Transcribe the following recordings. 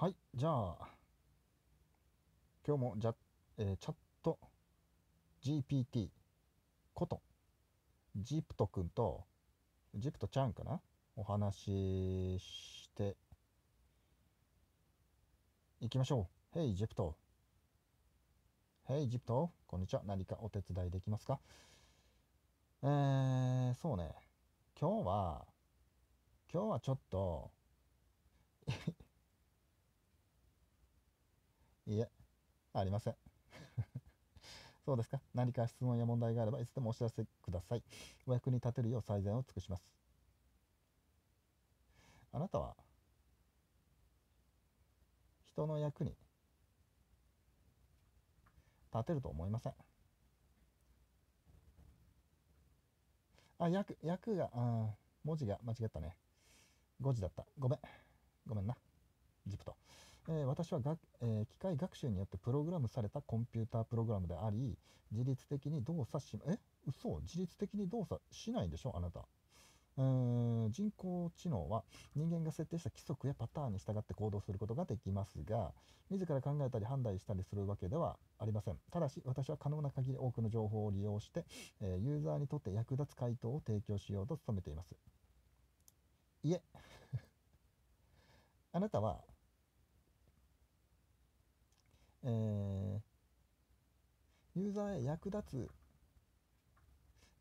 はい、じゃあ、今日もじゃ、えー、チャット GPT ことジプト君とジプトちゃんかなお話ししていきましょう。Hey ジプト。Hey ジプト。こんにちは。何かお手伝いできますかえー、そうね。今日は、今日はちょっといえ、ありません。そうですか。何か質問や問題があれば、いつでもお知らせください。お役に立てるよう最善を尽くします。あなたは、人の役に立てると思いません。あ、役、役が、あ文字が間違ったね。5時だった。ごめん。ごめんな。ジプト。えー、私はが、えー、機械学習によってプログラムされたコンピュータープログラムであり自律的に動作しえ嘘自律的に動作しないんでしょあなたうん人工知能は人間が設定した規則やパターンに従って行動することができますが自ら考えたり判断したりするわけではありませんただし私は可能な限り多くの情報を利用して、えー、ユーザーにとって役立つ回答を提供しようと努めていますいえ あなたはえー、ユーザーへ役立つ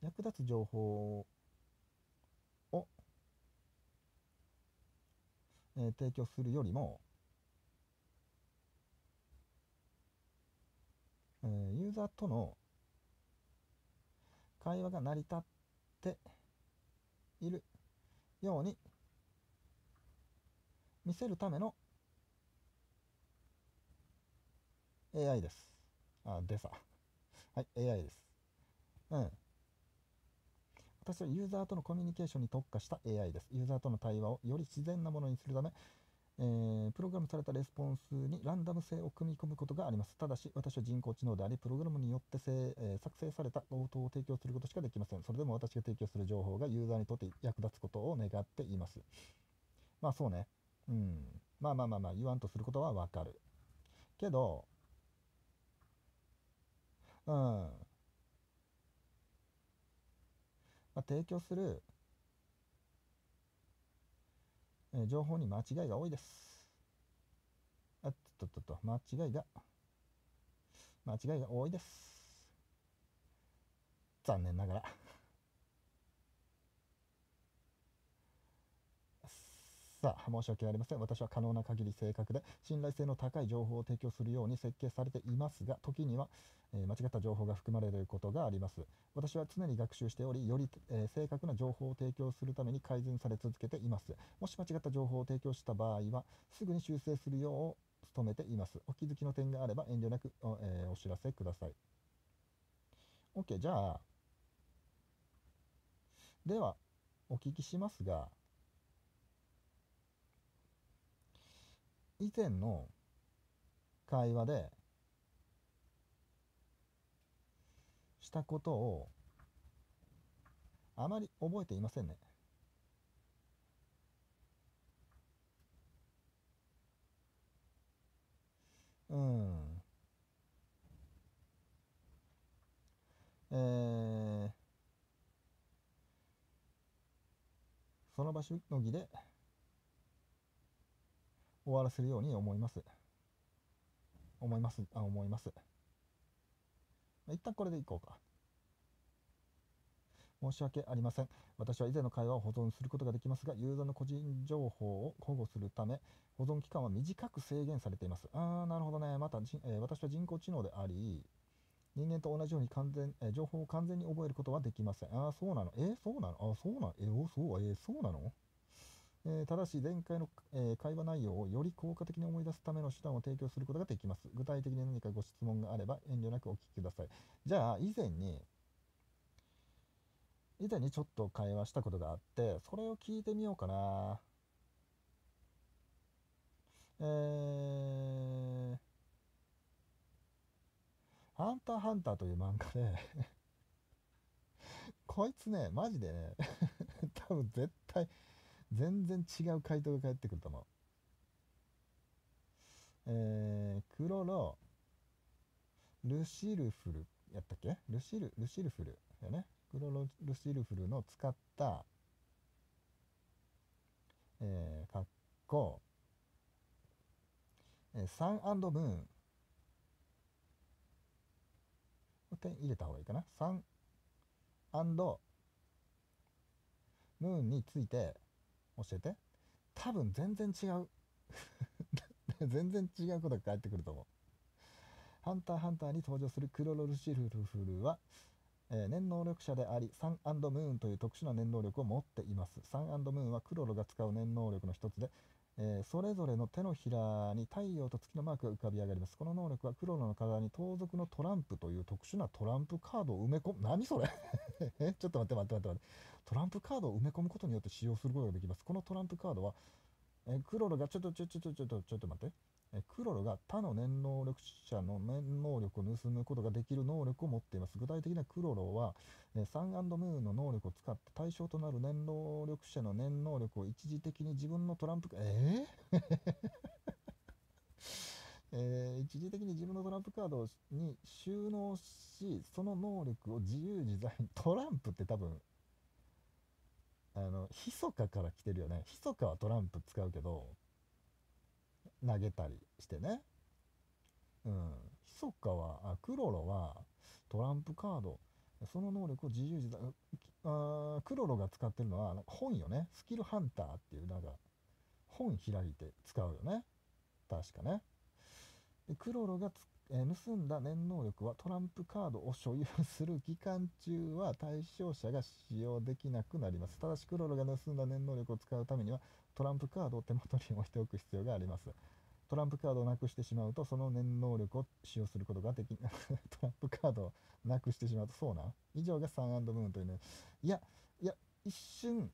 役立つ情報を、えー、提供するよりも、えー、ユーザーとの会話が成り立っているように見せるための AI です。あ、でさ。はい、AI です。うん。私はユーザーとのコミュニケーションに特化した AI です。ユーザーとの対話をより自然なものにするため、えー、プログラムされたレスポンスにランダム性を組み込むことがあります。ただし、私は人工知能であり、プログラムによってせ、えー、作成された応答を提供することしかできません。それでも私が提供する情報がユーザーにとって役立つことを願っています。まあそうね。うん。まあまあまあまあ、言わんとすることはわかる。けど、まあ、提供する、えー、情報に間違いが多いですあっとっとっと間違いが間違いが多いです残念ながらさあ、申し訳ありません。私は可能な限り正確で、信頼性の高い情報を提供するように設計されていますが、時には、えー、間違った情報が含まれることがあります。私は常に学習しており、より、えー、正確な情報を提供するために改善され続けています。もし間違った情報を提供した場合は、すぐに修正するよう努めています。お気づきの点があれば遠慮なくおえー、えお知らせください。OK、じゃあ、では、お聞きしますが、以前の会話でしたことをあまり覚えていませんね。うん。えー、その場しのぎで終わらせるように思います。思います。あ、思います。一旦これでいこうか。申し訳ありません。私は以前の会話を保存することができますが、ユーザーの個人情報を保護するため、保存期間は短く制限されています。ああ、なるほどね。また、えー、私は人工知能であり、人間と同じように完全、えー、情報を完全に覚えることはできません。ああ、そうなの。えー、そうなのあそうなのえー、そう、えー、そうなのえー、ただし前回の、えー、会話内容をより効果的に思い出すための手段を提供することができます。具体的に何かご質問があれば遠慮なくお聞きください。じゃあ以前に以前にちょっと会話したことがあってそれを聞いてみようかな。えー、ハンターハンターという漫画で こいつね、マジでね 多分絶対全然違う回答が返ってくると思う。えー、クロロ、ルシルフル、やったっけルシル、ルシルフルやね。クロロルシルフルの使った、えー、格好、えー、サンムーン。もう一回入れた方がいいかな。サンムーンについて、教えて多分全然違う 全然違うことが返ってくると思うハンターハンターに登場するクロロルシルフルは、えー、念能力者でありサンムーンという特殊な念能力を持っていますサンムーンはクロロが使う念能力の一つでえー、それぞれの手のひらに太陽と月のマークが浮かび上がります。この能力はクロロの体に盗賊のトランプという特殊なトランプカードを埋め込む。何それ ちょっと待って待って待って待って。トランプカードを埋め込むことによって使用することができます。このトランプカードは、えー、ロがちょっとちょちょちょちょっと待って。クロロが他の念能力者の念能力を盗むことができる能力を持っています。具体的なクロロは、サンムーンの能力を使って対象となる念能力者の念能力を一時的に自分のトランプ、えー えー、一時的に自分のトランプカードに収納し、その能力を自由自在に、トランプって多分、あの、ひそかから来てるよね。ひそかはトランプ使うけど、投げたりしてね。うん。ひそかは、あクロロはトランプカード、その能力を自由自在、あクロロが使ってるのは本よね。スキルハンターっていう、なんか、本開いて使うよね。確かね。でクロロがえ盗んだ念能力はトランプカードを所有する期間中は対象者が使用できなくなります。ただしクロロが盗んだ念能力を使うためにはトランプカードを手元に置いておく必要があります。トランプカードをなくしてしまうと、その念能力を使用することができ、トランプカードをなくしてしまうと、そうなん以上がサンムーンというね。いや、いや、一瞬、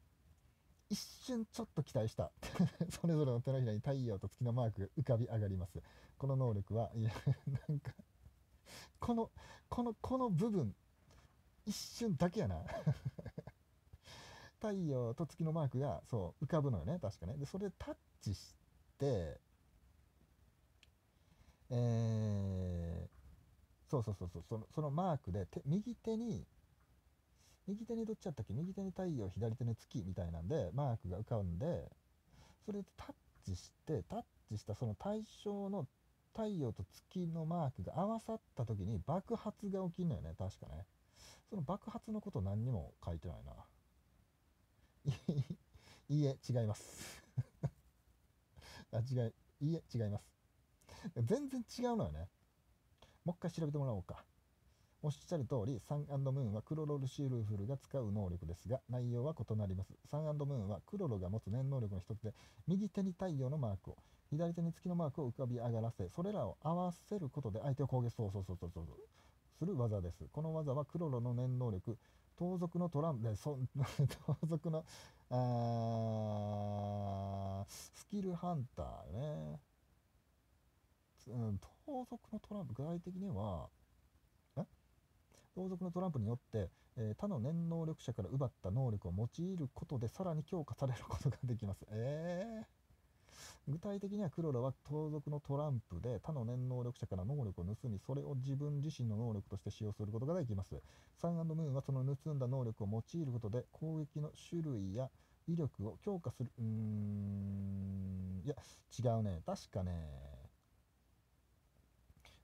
一瞬ちょっと期待した。それぞれの手のひらに太陽と月のマークが浮かび上がります。この能力は、いや、なんか、この、この、この部分、一瞬だけやな。太陽と月のマークが、そう、浮かぶのよね、確かね。で、それでタッチして、えー、そうそうそうそうそのそのマークで右手に右手にどっちだったっけ右手に太陽左手に月みたいなんでマークが浮かんでそれでタッチしてタッチしたその対象の太陽と月のマークが合わさった時に爆発が起きるのよね確かねその爆発のこと何にも書いてないないいえ違います あ違いいいえ違います全然違うのよね。もう一回調べてもらおうか。おっしゃる通り、サンムーンはクロロルシルフルが使う能力ですが、内容は異なります。サンムーンはクロロが持つ念能力の一つで、右手に太陽のマークを、左手に月のマークを浮かび上がらせ、それらを合わせることで相手を攻撃そうそうそうそうそうする技です。この技はクロロの念能力、盗賊のトランプ、そ 盗賊の、あスキルハンターね。うん、のトランプ、具体的には、同族のトランプによって、えー、他の念能力者から奪った能力を用いることでさらに強化されることができます。えー、具体的にはクロロは盗賊のトランプで他の念能力者から能力を盗みそれを自分自身の能力として使用することができますサンムーンはその盗んだ能力を用いることで攻撃の種類や威力を強化するうーんいや違うね確かね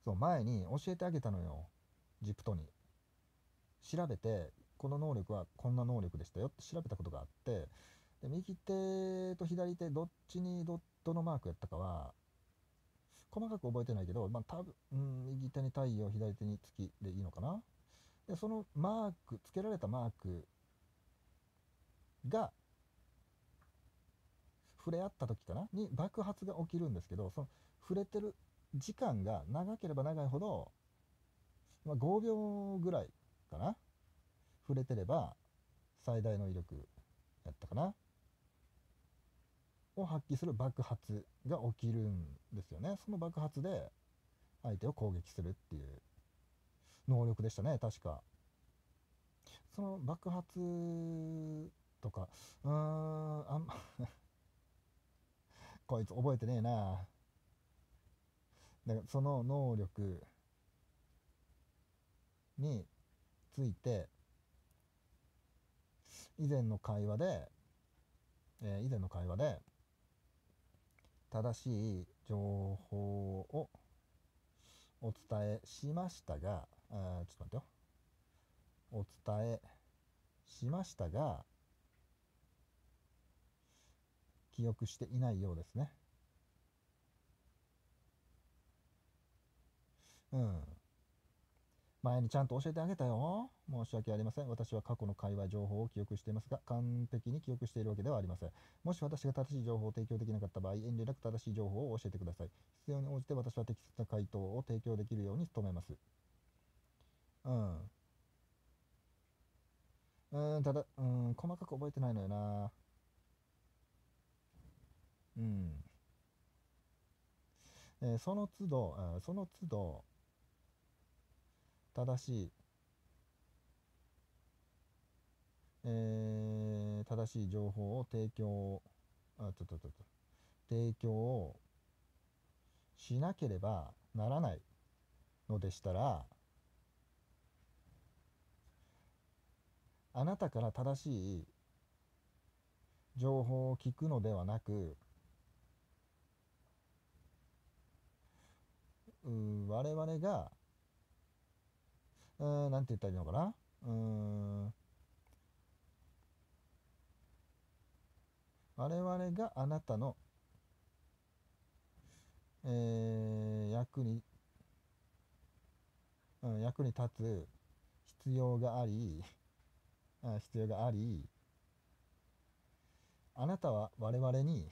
そう前に教えてあげたのよジプトに調べてこの能力はこんな能力でしたよって調べたことがあってで右手と左手どっちにドットのマークやったかは細かく覚えてないけど、まあ、多分、うん、右手に太陽左手に月でいいのかなでそのマークつけられたマークが触れ合った時かなに爆発が起きるんですけどその触れてる時間が長ければ長いほど、まあ、5秒ぐらいかな触れてれば最大の威力やったかなを発揮する爆発が起きるんですよねその爆発で相手を攻撃するっていう能力でしたね確かその爆発とかうーんあんま こいつ覚えてねえなだからその能力について以前の会話で、えー、以前の会話で正しい情報をお伝えしましたが、あちょっと待ってよ。お伝えしましたが、記憶していないようですね。うん。前にちゃんと教えてあげたよ。申し訳ありません。私は過去の会話情報を記憶していますが、完璧に記憶しているわけではありません。もし私が正しい情報を提供できなかった場合、遠慮なく正しい情報を教えてください。必要に応じて私は適切な回答を提供できるように努めます。うん。うん、ただ、うん、細かく覚えてないのよな。うん。えー、その都度、その都度、正しい、えー、正しい情報を提供あちょっとちょっと提供をしなければならないのでしたらあなたから正しい情報を聞くのではなく我々が何て言ったらいいのかなうん我々があなたの、えー、役に、うん、役に立つ必要があり必要がありあなたは我々に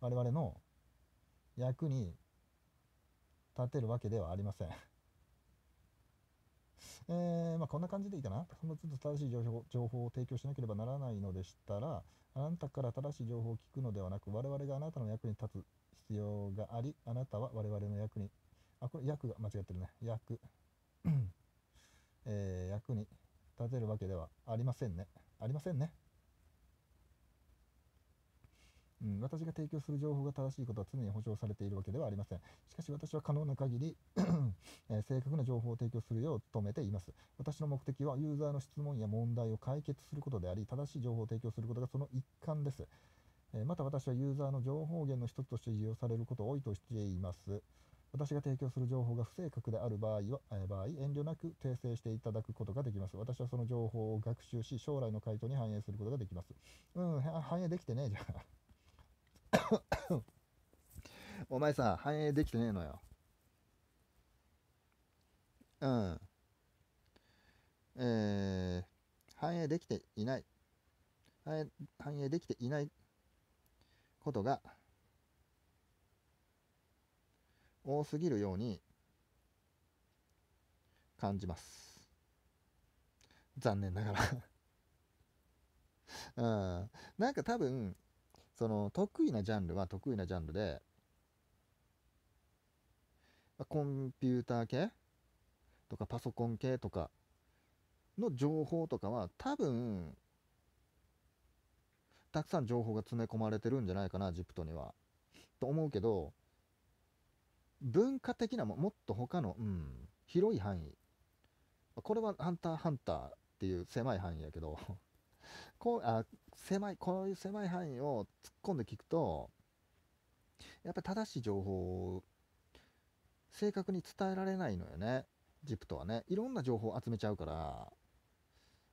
我々の役に立てるわけではありませんえー、まあ、こんな感じでいいかな。そのっと正しい情報情報を提供しなければならないのでしたら、あなたから正しい情報を聞くのではなく、我々があなたの役に立つ必要があり、あなたは我々の役に、あ、これ役が間違ってるね。役。えー、役に立てるわけではありませんね。ありませんね。うん、私が提供する情報が正しいことは常に保証されているわけではありません。しかし私は可能な限り えー、正確な情報を提供するよう努めています。私の目的はユーザーの質問や問題を解決することであり、正しい情報を提供することがその一環です。えー、また私はユーザーの情報源の一つとして利用されることを多いとしています。私が提供する情報が不正確である場合は、えー、場合遠慮なく訂正していただくことができます。私はその情報を学習し、将来の回答に反映することができます。うん、反映できてねえじゃん。お前さ、反映できてねえのよ。うん。えー、反映できていない。反映反映できていないことが多すぎるように感じます。残念ながら うん。なんか多分、その得意なジャンルは得意なジャンルで、まコンピューター系とかパソコン系とかの情報とかは多分たくさん情報が詰め込まれてるんじゃないかなジプトには。と思うけど文化的なももっと他の、うん、広い範囲これは「ハンターハンター」っていう狭い範囲やけど こうあ狭いこういう狭い範囲を突っ込んで聞くとやっぱり正しい情報を正確に伝えられないのよねジプトはねいろんな情報を集めちゃうから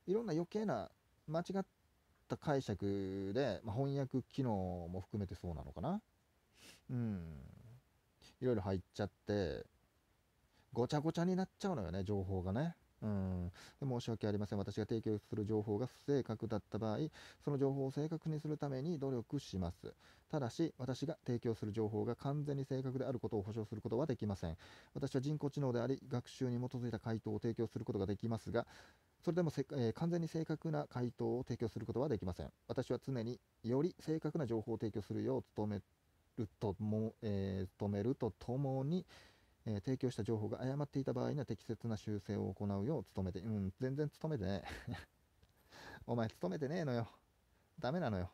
いろんな余計な間違った解釈で、まあ、翻訳機能も含めてそうなのかなうんいろいろ入っちゃってごちゃごちゃになっちゃうのよね情報がねうん、申し訳ありません。私が提供する情報が不正確だった場合、その情報を正確にするために努力します。ただし、私が提供する情報が完全に正確であることを保証することはできません。私は人工知能であり、学習に基づいた回答を提供することができますが、それでもせ、えー、完全に正確な回答を提供することはできません。私は常により正確な情報を提供するよう努めるとも、えー、努めるとともに、えー、提供した情報が誤っていた場合には適切な修正を行うよう努めて、うん、全然努めてねえ。お前、努めてねえのよ。ダメなのよ。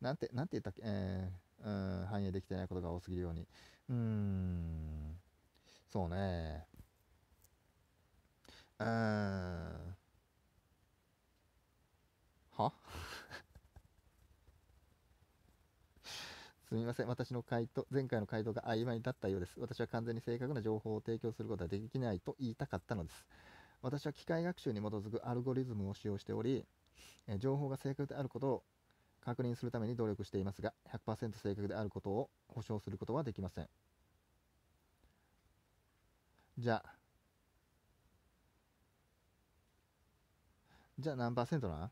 なんて、なんて言ったっけ、えー、うん、反映できてないことが多すぎるように。うーん、そうね。うーん。はすみません。私の回答、前回の回答が曖昧だったようです。私は完全に正確な情報を提供することはできないと言いたかったのです。私は機械学習に基づくアルゴリズムを使用しており、え情報が正確であることを確認するために努力していますが、100%正確であることを保証することはできません。じゃあ、じゃあ何パーセントなん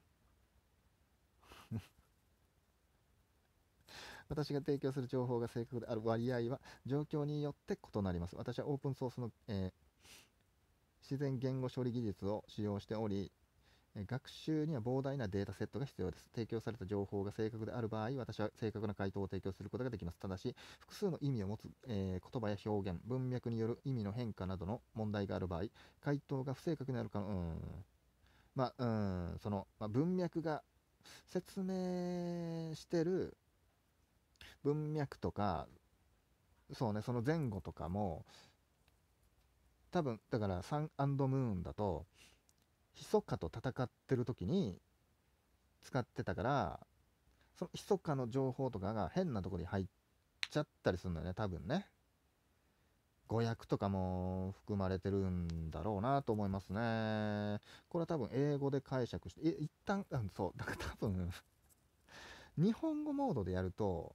私が提供する情報が正確である割合は状況によって異なります。私はオープンソースの、えー、自然言語処理技術を使用しており、学習には膨大なデータセットが必要です。提供された情報が正確である場合、私は正確な回答を提供することができます。ただし、複数の意味を持つ、えー、言葉や表現、文脈による意味の変化などの問題がある場合、回答が不正確になるか、うん、まあ、うん、その、まあ、文脈が説明してる文脈とかそうねその前後とかも多分だからサンムーンだと密かと戦ってる時に使ってたからその密かの情報とかが変なとこに入っちゃったりするんだよね多分ね誤訳とかも含まれてるんだろうなと思いますねこれは多分英語で解釈して一旦、うん、そうだから多分日本語モードでやると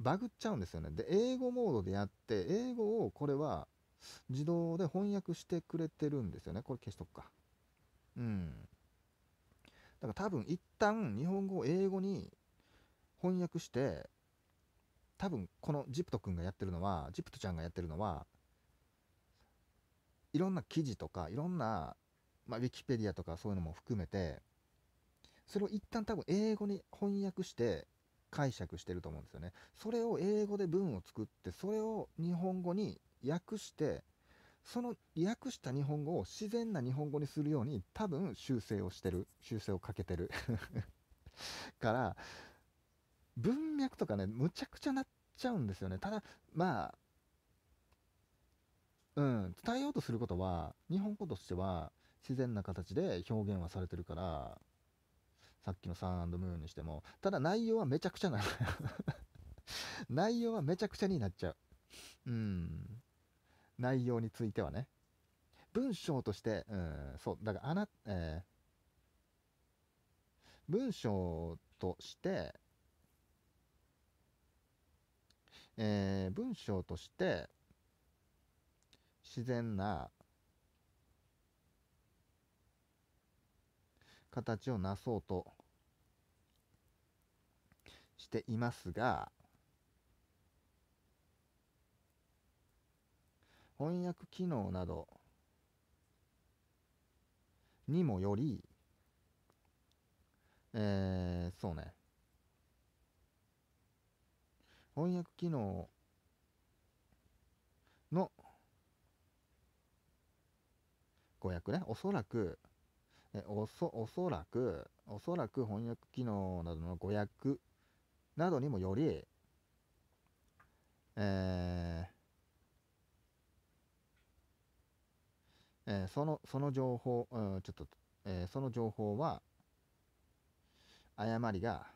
バグっちゃうんですよね。で、英語モードでやって、英語をこれは自動で翻訳してくれてるんですよね。これ消しとくか。うん。だから多分一旦日本語を英語に翻訳して、多分このジプト君がやってるのは、ジプトちゃんがやってるのは、いろんな記事とか、いろんな、まあ、ウィキペディアとかそういうのも含めて、それを一旦多分英語に翻訳して、解釈してると思うんですよね。それを英語で文を作ってそれを日本語に訳してその訳した日本語を自然な日本語にするように多分修正をしてる修正をかけてる から文脈とかねむちゃくちゃなっちゃうんですよねただまあうん伝えようとすることは日本語としては自然な形で表現はされてるからさっきのサンムーンにしても。ただ内容はめちゃくちゃなの 内容はめちゃくちゃになっちゃう。うん。内容についてはね。文章として、うん、そう、だからあな、えー、文章として、えー、文章として、自然な形をなそうとしていますが翻訳機能などにもよりえー、そうね翻訳機能の誤訳ねおそらくえおそおそらく、おそらく翻訳機能などの誤訳などにもより、えーえー、そのその情報、うん、ちょっと、えー、その情報は誤りが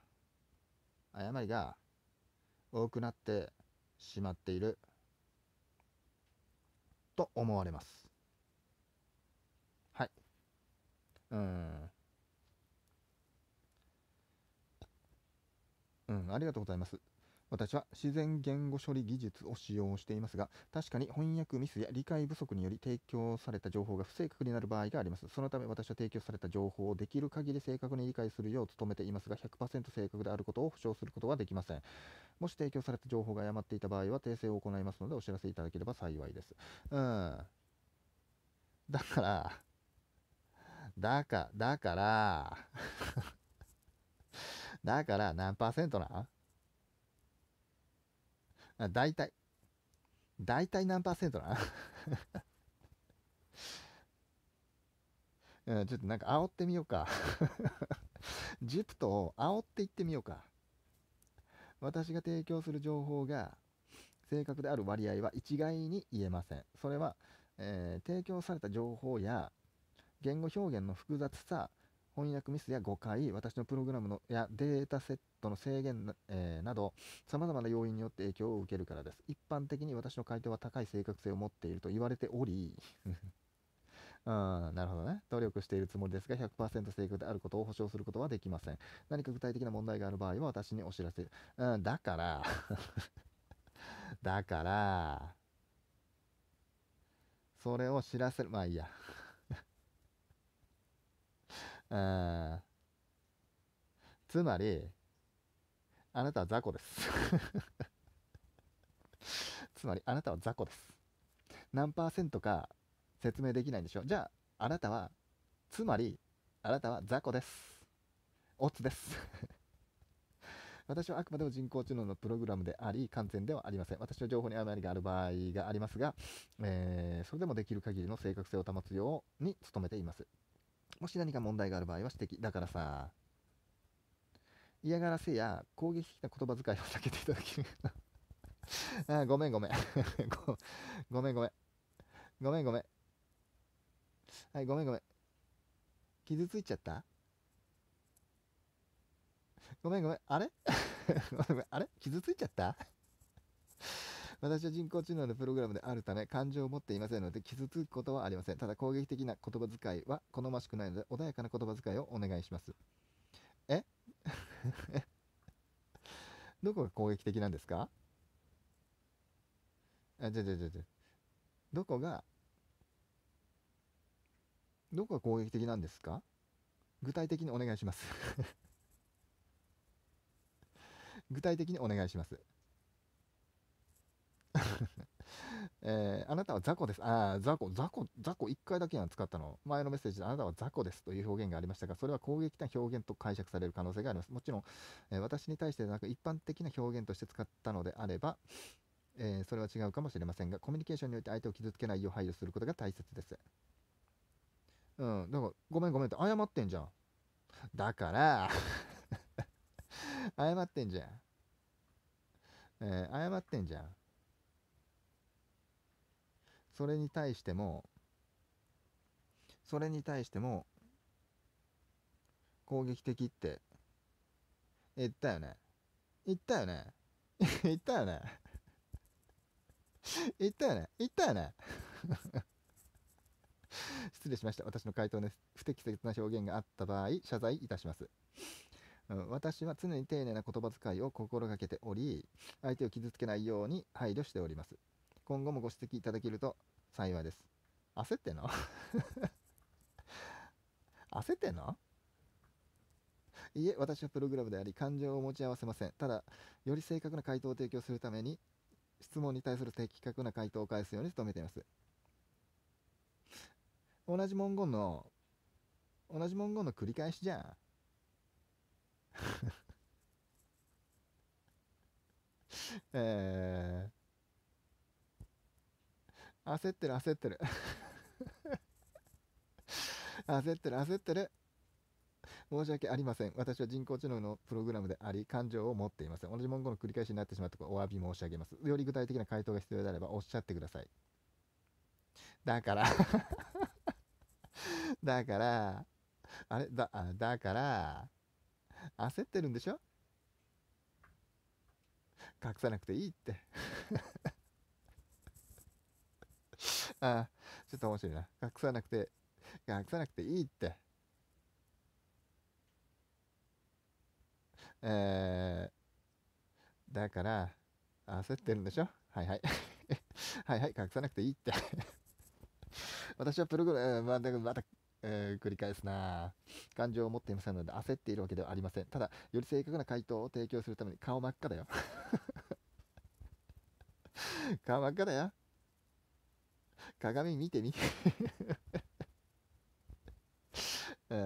誤りが多くなってしまっていると思われます。うん。うん、ありがとうございます。私は自然言語処理技術を使用していますが、確かに翻訳ミスや理解不足により提供された情報が不正確になる場合があります。そのため私は提供された情報をできる限り正確に理解するよう努めていますが、100%正確であることを保証することはできません。もし提供された情報が誤っていた場合は訂正を行いますのでお知らせいただければ幸いです。うん。だからだか、だから、だから何パーセントなあ大体。大体何パーセントな うん、ちょっとなんか煽ってみようか。ジプトを煽っていってみようか。私が提供する情報が正確である割合は一概に言えません。それは、えー、提供された情報や言語表現の複雑さ翻訳ミスや誤解私のプログラムのやデータセットの制限な,、えー、などさまざまな要因によって影響を受けるからです一般的に私の回答は高い正確性を持っていると言われておりん、なるほどね。努力しているつもりですが、100%正確であることを保証することはできません。何か具体的な問題がある場合は私にお知らせ。うん、だから、だから、それを知らせる。まあいいや。つまり、あなたは雑魚です つまり、あなたは雑魚です。何パーセントか説明できないんでしょじゃあ、あなたは、つまり、あなたは雑魚です。オッです 私はあくまでも人工知能のプログラムであり、完全ではありません。私は情報に誤りがある場合がありますが、えー、それでもできる限りの正確性を保つように努めています。もし何か問題がある場合は指摘。だからさ、嫌がらせや攻撃的な言葉遣いを避けていただき あごめんごめん ご。ごめんごめん。ごめんごめん。はい、ごめんごめん。傷ついちゃったごめんごめん。あれ ごめん。あれ傷ついちゃった私は人工知能のプログラムであるため、感情を持っていませんので、傷つくことはありません。ただ、攻撃的な言葉遣いは好ましくないので、穏やかな言葉遣いをお願いします。え どこが攻撃的なんですかあ、じゃじゃじゃじゃ。どこが、どこが攻撃的なんですか具体的にお願いします具体的にお願いします。えー、あなたは雑魚です。ああ、雑魚、雑魚、雑魚1回だけは使ったの。前のメッセージであなたは雑魚ですという表現がありましたが、それは攻撃的な表現と解釈される可能性があります。もちろん、えー、私に対してでなく一般的な表現として使ったのであれば、えー、それは違うかもしれませんが、コミュニケーションにおいて相手を傷つけないよう配慮することが大切です。うん、だから、ごめんごめんって謝ってんじゃん。だから 謝ってんじゃん。え謝ってんじゃん。それに対してもそれに対しても攻撃的って言ったよね言ったよね 言ったよね 言ったよね言ったよね 失礼しました私の回答です不適切な表現があった場合謝罪いたします、私は常に丁寧な言葉遣いを心がけており相手を傷つけないように配慮しております今後もご指摘いただけると幸いです。焦ってんの 焦ってんのいえ、私はプログラムであり、感情を持ち合わせません。ただ、より正確な回答を提供するために、質問に対する的確な回答を返すように努めています。同じ文言の、同じ文言の繰り返しじゃん。えー焦ってる、焦ってる。焦ってる、焦ってる。申し訳ありません。私は人工知能のプログラムであり、感情を持っていません。同じ文言の繰り返しになってしまったことお詫び申し上げます。より具体的な回答が必要であればおっしゃってください。だから だから、あれだ、だから、焦ってるんでしょ隠さなくていいってあちょっと面白いな。隠さなくて、隠さなくていいって。えー、だから、焦ってるんでしょはいはい。はいはい、隠さなくていいって 私はプログラム、また、また、えー、繰り返すな感情を持っていませんので、焦っているわけではありません。ただ、より正確な回答を提供するために顔真っ赤だよ。顔真っ赤だよ。鏡見てみて う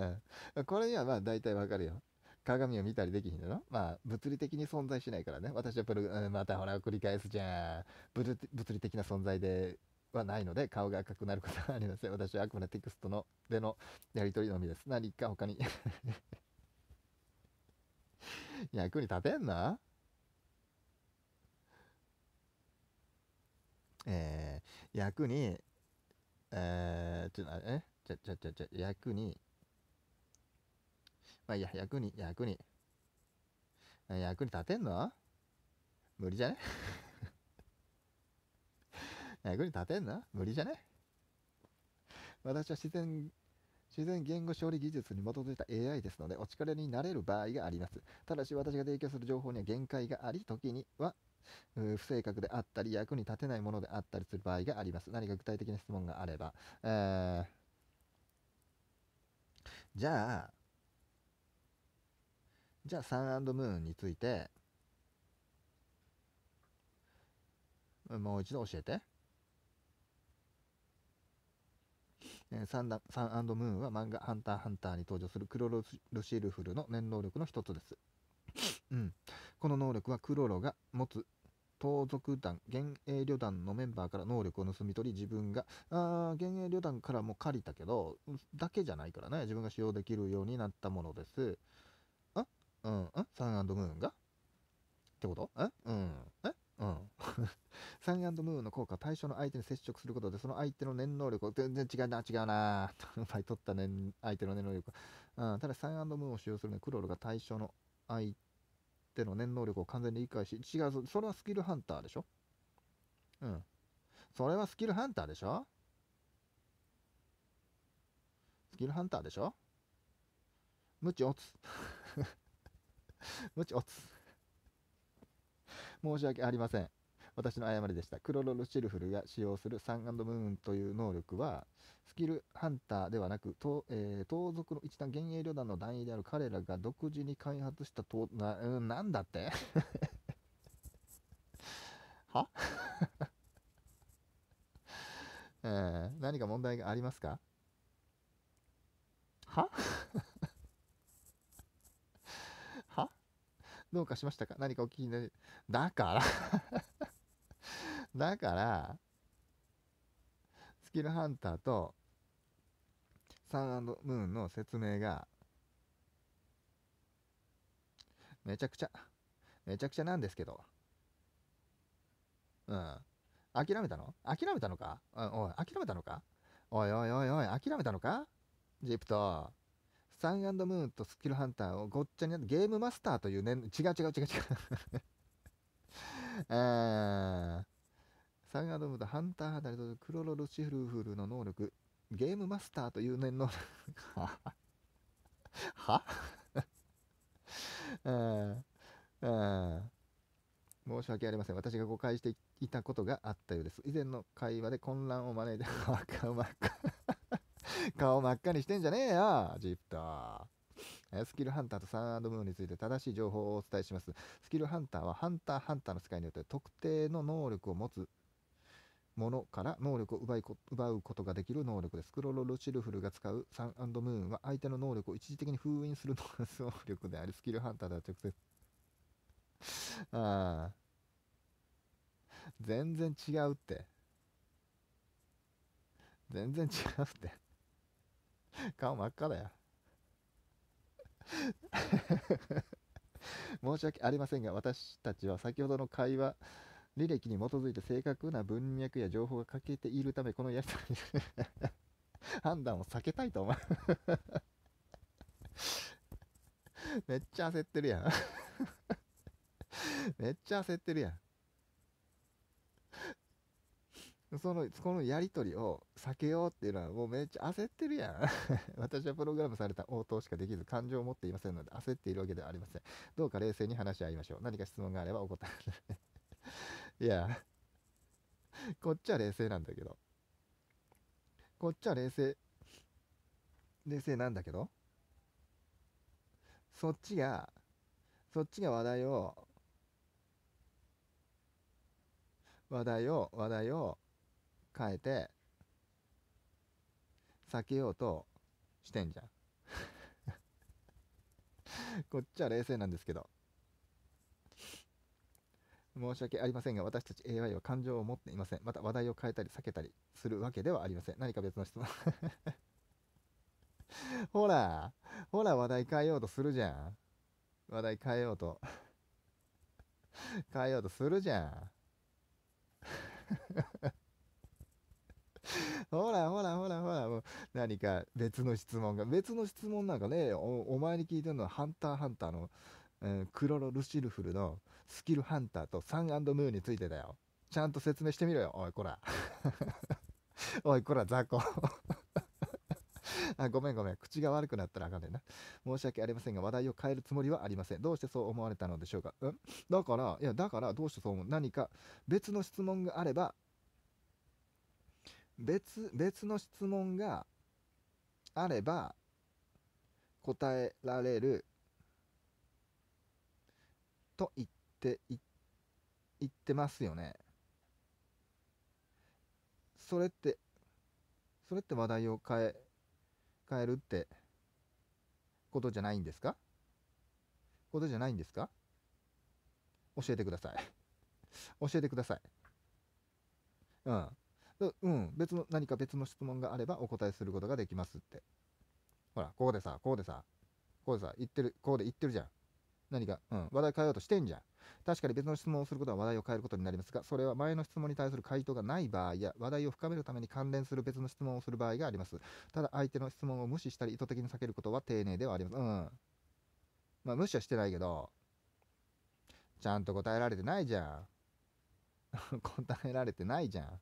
ん、これにはまあ大体わかるよ。鏡を見たりできひんのまあ、物理的に存在しないからね。私はプロ、うん、またほら、繰り返すじゃん。物理的な存在ではないので、顔が赤くなることはありません。私はあくまでテクストの、でのやり取りのみです。何か他に 役に立てんなえー、役にえー、ちょっと、えちょ、ちょ、ちょ、ちょ、役に、まあいや、役に、役に、役に立てんの無理じゃね 役に立てんの無理じゃね私は自然自然言語処理技術に基づいた AI ですので、お力になれる場合があります。ただし、私が提供する情報には限界があり、時には不正確であったり、役に立てないものであったりする場合があります。何か具体的な質問があれば。えー、じゃあ、じゃあサンアンドムーンについて、もう一度教えて。えー、サンダサンムーンは漫画「ハンターハンター」に登場するクロロルシルフルの念能力の一つです。うん、この能力はクロロが持つ盗賊団、幻影旅団のメンバーから能力を盗み取り、自分が、あ幻影旅団からも借りたけど、だけじゃないからね、自分が使用できるようになったものです。あうん、あサンムーンがってことえうん。えうん。サンムーンの効果は対象の相手に接触することで、その相手の念能力を、全然違うな、違うな、と奪い取った念相手の念能力。うん、ただ、サンムーンを使用するのにクロールが対象の相手っの念能力を完全に理解し、違う、それはスキルハンターでしょうん。それはスキルハンターでしょスキルハンターでしょ無知落つ。無知落 つ。申し訳ありません。私の誤りでした。クロロルシルフルが使用するサンムーンという能力は、スキルハンターではなく、とえー、盗賊の一団、幻影旅団の団員である彼らが独自に開発したと、な、うん、なんだって は えー、何か問題がありますかは はどうかしましたか何かお聞きになり、だからだから、スキルハンターとサンムーンの説明が、めちゃくちゃ、めちゃくちゃなんですけど。うん。諦めたの諦めたのかおい、諦めたのかおいおいおいおい、諦めたのかジプト。サンムーンとスキルハンターをごっちゃになって、ゲームマスターというね、違う違う違う違う えー。サンアドムとハンターハダリとクロロルシフルフルの能力、ゲームマスターという念のは、はああ申し訳ありません。私が誤解していたことがあったようです。以前の会話で混乱を招いて、顔真っ赤。にしてんじゃねえよ、ジプト。スキルハンターとサンアドムーンについて正しい情報をお伝えします。スキルハンターはハンターハンターの世界によって特定の能力を持つものから能力を奪い奪うことができる能力です。クロロ・ロシルフルが使うサンムーンは相手の能力を一時的に封印する能力であり、スキルハンターでは直接。ああ。全然違うって。全然違うって。顔真っ赤だよ。申し訳ありませんが、私たちは先ほどの会話履歴に基づいて正確な文脈や情報が欠けているため、このやり取り判断を避けたいと思う めっちゃ焦ってるやん めっちゃ焦ってるやん。その、このやり取りを避けようっていうのはもうめっちゃ焦ってるやん。私はプログラムされた応答しかできず感情を持っていませんので焦っているわけではありません。どうか冷静に話し合いましょう。何か質問があればお答えください。いや、こっちは冷静なんだけど。こっちは冷静。冷静なんだけど。そっちが、そっちが話題を、話題を、話題を変えて、避けようとしてんじゃん。こっちは冷静なんですけど。申し訳ありませんが、私たち AI は感情を持っていません。また話題を変えたり避けたりするわけではありません。何か別の質問。ほら、ほら話題変えようとするじゃん。話題変えようと 変えようとするじゃん。ほらほらほらほら、もう何か別の質問が。別の質問なんかねお、お前に聞いてるのはハンターハンターの、うん、クロロ・ルシルフルのスキルハンターとサンムーについてだよ。ちゃんと説明してみろよ、おいこら。おいこら、雑魚。あごめんごめん。口が悪くなったらあかんねんな。申し訳ありませんが、話題を変えるつもりはありません。どうしてそう思われたのでしょうか。うんだから、いや、だから、どうしてそう思う何か別の質問があれば、別、別の質問があれば、答えられると言ってって言ってますよね。それって、それって話題を変え、変えるってことじゃないんですかことじゃないんですか教えてください。教えてください。うん。うん、別の、何か別の質問があればお答えすることができますって。ほら、ここでさ、こうでさ、こうでさ、言ってる、こうで言ってるじゃん。何か、うん、話題変えようとしてんじゃん。確かに別の質問をすることは話題を変えることになりますが、それは前の質問に対する回答がない場合や、話題を深めるために関連する別の質問をする場合があります。ただ、相手の質問を無視したり、意図的に避けることは丁寧ではあります。うん。まあ、無視はしてないけど、ちゃんと答えられてないじゃん。答えられてないじゃん。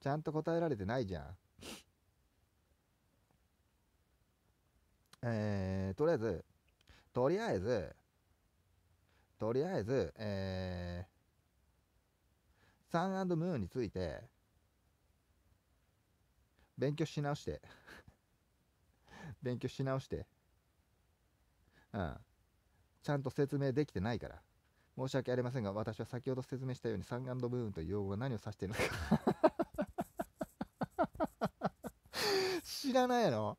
ちゃんと答えられてないじゃん。えー、とりあえず、とりあえず、とりあえず、えー、サンムーンについて、勉強し直して 勉強し直して、うん。ちゃんと説明できてないから。申し訳ありませんが、私は先ほど説明したようにサンムーンという用語が何を指しているのか 知らないの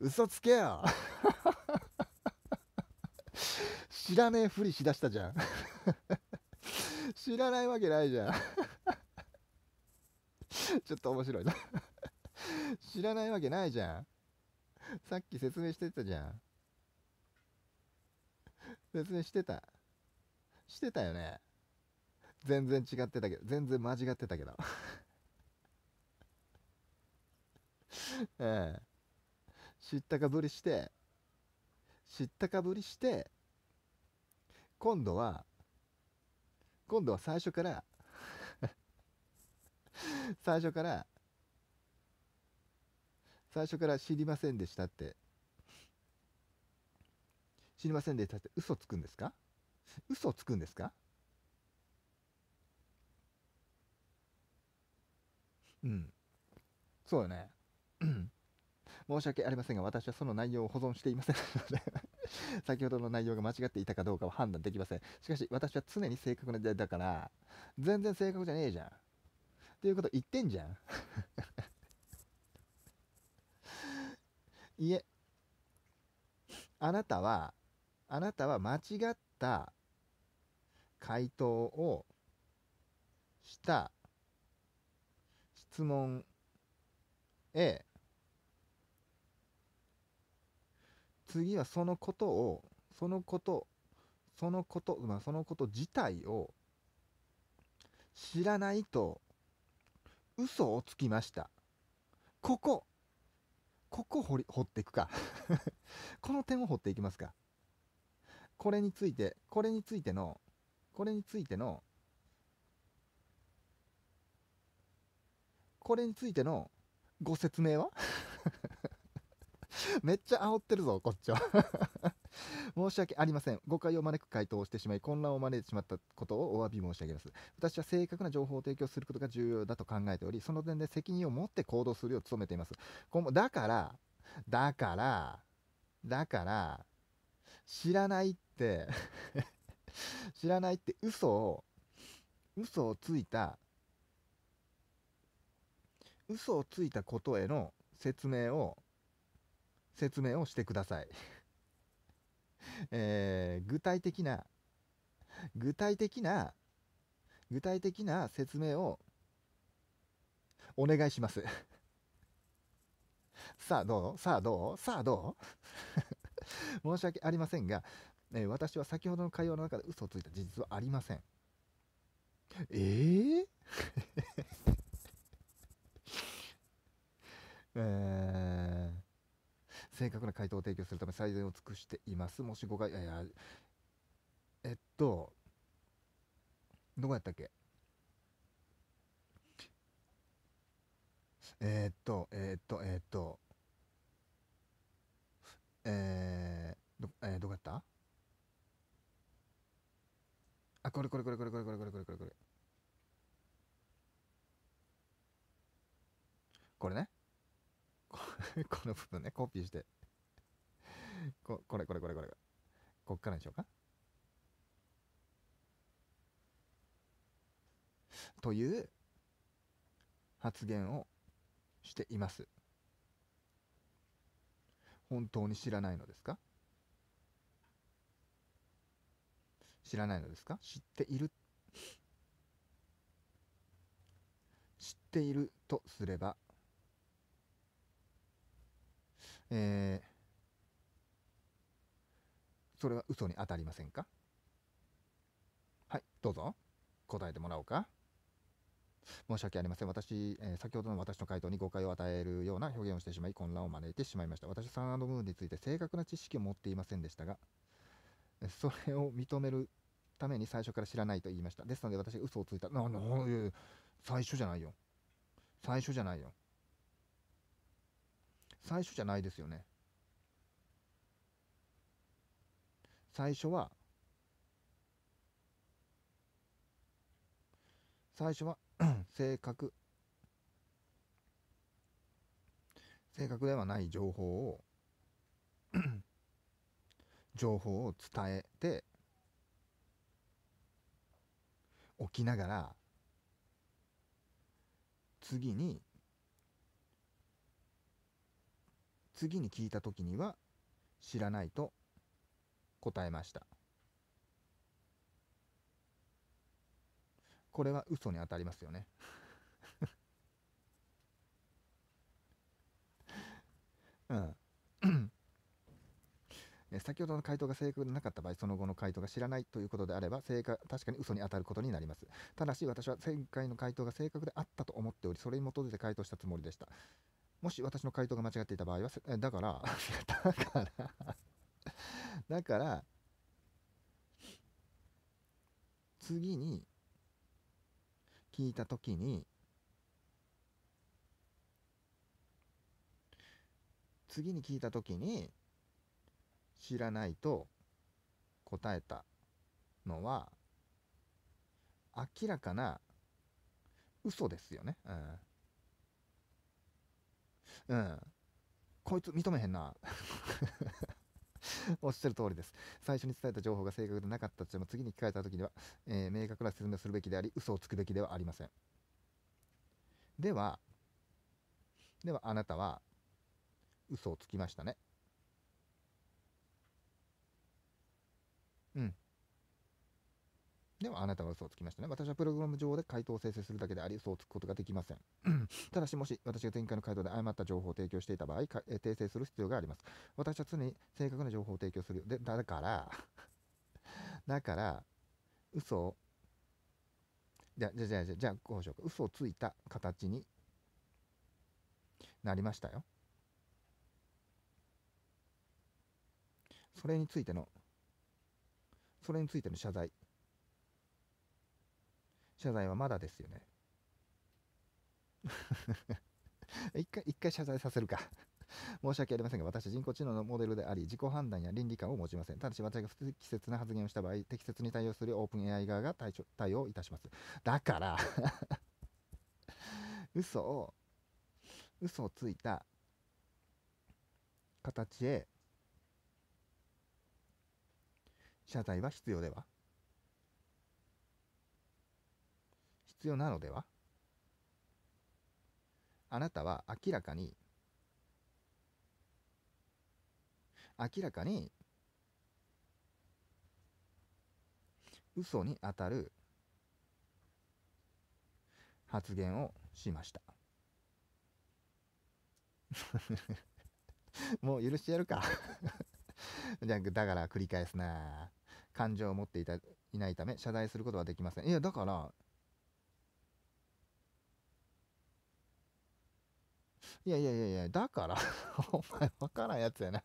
嘘つけよ知らねえふりしだしたじゃん 知らないわけないじゃん ちょっと面白いな 知らないわけないじゃんさっき説明してたじゃん説明してたしてたよね全然違ってたけど全然間違ってたけどええ知ったかぶりして知ったかぶりして今度は今度は最初から 最初から最初から知りませんでしたって知りませんでしたって嘘つくんですか嘘つくんですかうんそうよね申し訳ありませんが、私はその内容を保存していませんので 先ほどの内容が間違っていたかどうかは判断できません。しかし、私は常に正確な、時代だから、全然正確じゃねえじゃん。っていうこと言ってんじゃん。いえ、あなたは、あなたは間違った回答をした質問へ次はそのことをそのことそのこと、まあ、そのこと自体を知らないと嘘をつきましたここここ掘り掘っていくか この点を掘っていきますかこれについてこれについてのこれについてのこれについてのご説明は めっちゃ煽ってるぞ、こっちは。申し訳ありません。誤解を招く回答をしてしまい、混乱を招いてしまったことをお詫び申し上げます。私は正確な情報を提供することが重要だと考えており、その点で責任を持って行動するよう努めています。今後だから、だから、だから、知らないって 知らないって嘘を、嘘をついた、嘘をついたことへの説明を説明をしてください。えー、具体的な、具体的な、具体的な説明をお願いします。さあどうさあどうさあどう 申し訳ありませんが、えー、私は先ほどの会話の中で嘘をついた事実はありません。えー、えー正確な回答を提供するため最善を尽くしています。もし誤解、いやいや、えっと、どこやったっけえー、っと、えー、っと、えー、っと、えー、ど、えどこやったあ、これこれこれこれこれこれこれこれこれこれ。これね。この部分ね、コピーして。こ、これこれこれこれ。こっからにしようか。という発言をしています。本当に知らないのですか知らないのですか知っている知っているとすればえー、それは嘘に当たりませんかはいどうぞ答えてもらおうか申し訳ありません私、えー、先ほどの私の回答に誤解を与えるような表現をしてしまい混乱を招いてしまいました私サンムーンについて正確な知識を持っていませんでしたがそれを認めるために最初から知らないと言いましたですので私嘘をついたな最初じゃないよ最初じゃないよ最初じゃないですよね最初は最初は 正確正確ではない情報を 情報を伝えておきながら次に次に聞いた時には知らないと答えましたこれは嘘に当たりますよね うん先ほどの回答が正確でなかった場合、その後の回答が知らないということであれば、正確確かに嘘に当たることになります。ただし、私は前回の回答が正確であったと思っており、それに基づいて回答したつもりでした。もし私の回答が間違っていた場合は、だから、だからだから、次に聞いた時に、次に聞いた時に、知らないと答えたのは、明らかな嘘ですよね。うんうん。こいつ認めへんな。おっしゃる通りです。最初に伝えた情報が正確でなかったとしても、次に聞かれた時には、えー、明確な説明をするべきであり、嘘をつくべきではありません。では、ではあなたは、嘘をつきましたね。うん。でもあなたは嘘をつきましたね。私はプログラム上で回答を生成するだけであり、嘘をつくことができません。ただし、もし私が前回の回答で誤った情報を提供していた場合、訂正する必要があります。私は常に正確な情報を提供するよ。で、だから だから、嘘を、じゃ、じゃ、じゃ、じゃ、じゃ、こうしようか。嘘をついた形になりましたよ。それについての、それについての謝罪。謝罪はまだですよね 一回一回謝罪させるか申し訳ありませんが私人工知能のモデルであり自己判断や倫理観を持ちませんただし私が不適切な発言をした場合適切に対応するオープン AI 側が対処対応いたしますだから 嘘を嘘をついた形へ謝罪は必要では必要なのではあなたは明らかに明らかに嘘にあたる発言をしました もう許してやるか じゃだから繰り返すな感情を持っていたいないため謝罪することはできませんいやだからいやいやいやいや、だから、お前わからんやつやな。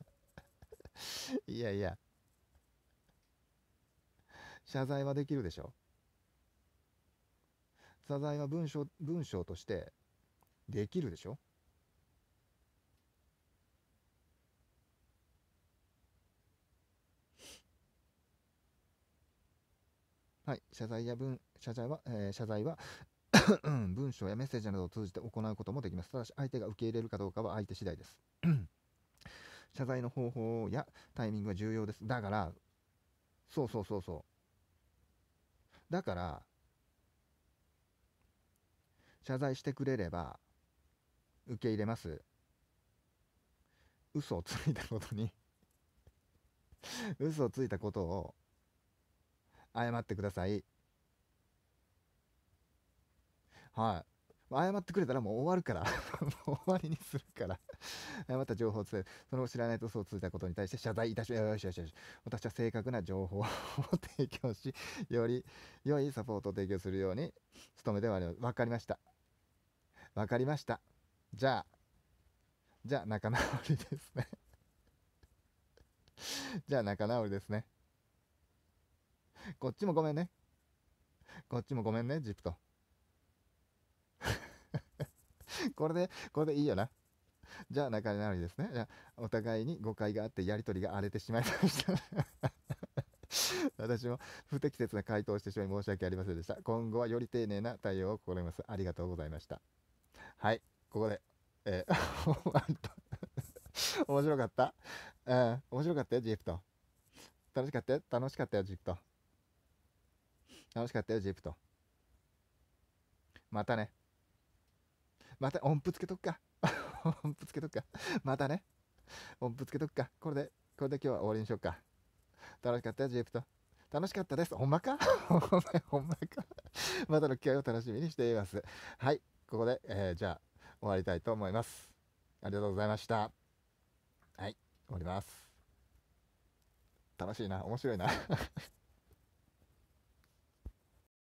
いやいや。謝罪はできるでしょ。謝罪は文章、文章としてできるでしょ。はい、謝罪や文、謝罪は、えー、謝罪は、文章やメッセージなどを通じて行うこともできます。ただし、相手が受け入れるかどうかは相手次第です。謝罪の方法やタイミングは重要です。だから、そうそうそうそう。だから、謝罪してくれれば、受け入れます。嘘をついたことに嘘をついたことを謝ってください。はい謝ってくれたらもう終わるから もう終わりにするからまた情報を伝える。その知らないと嘘をついたことに対して謝罪いたしまよしよしよし。私は正確な情報を提供し、より 良いサポートを提供するように努めてまいります。わかりました。わかりました。じゃあ、じゃあ仲直りですね。じゃあ仲直りですね。こっちもごめんね。こっちもごめんね、ジップト。これで、これでいいよな。じゃあ仲直りですね。じゃあ、お互いに誤解があってやり取りが荒れてしまいました。私も不適切な回答をしてしまい申し訳ありませんでした。今後はより丁寧な対応を心得ます。ありがとうございました。はい、ここで、えー、面白かった。うん、面白かったよ、ジープと。楽しかったよ、楽しかったよ、ジープと。楽しかったよ、ジープと。またね。また音符つけとくか。音符つけとくか。またね。音符つけとくか。これで、これで今日は終わりにしようか。楽しかったよ、ジェプト。楽しかったです。ほんまか ほんまかまたの機会を楽しみにしています。はい。ここで、えー、じゃあ、終わりたいと思います。ありがとうございました。はい。終わります。楽しいな。面白いな